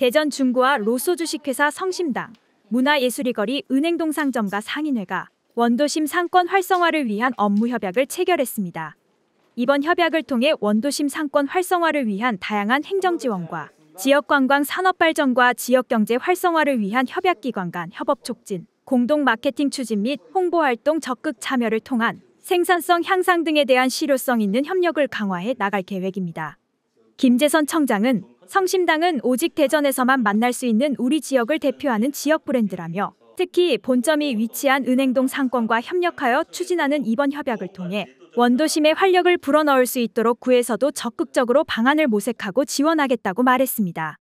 대전 중구와 로소 주식회사 성심당, 문화예술이거리 은행동상점과 상인회가 원도심 상권 활성화를 위한 업무 협약을 체결했습니다. 이번 협약을 통해 원도심 상권 활성화를 위한 다양한 행정 지원과 지역 관광 산업 발전과 지역 경제 활성화를 위한 협약 기관 간 협업 촉진, 공동 마케팅 추진 및 홍보 활동 적극 참여를 통한 생산성 향상 등에 대한 실효성 있는 협력을 강화해 나갈 계획입니다. 김재선 청장은 성심당은 오직 대전에서만 만날 수 있는 우리 지역을 대표하는 지역 브랜드라며 특히 본점이 위치한 은행동 상권과 협력하여 추진하는 이번 협약을 통해 원도심의 활력을 불어넣을 수 있도록 구에서도 적극적으로 방안을 모색하고 지원하겠다고 말했습니다.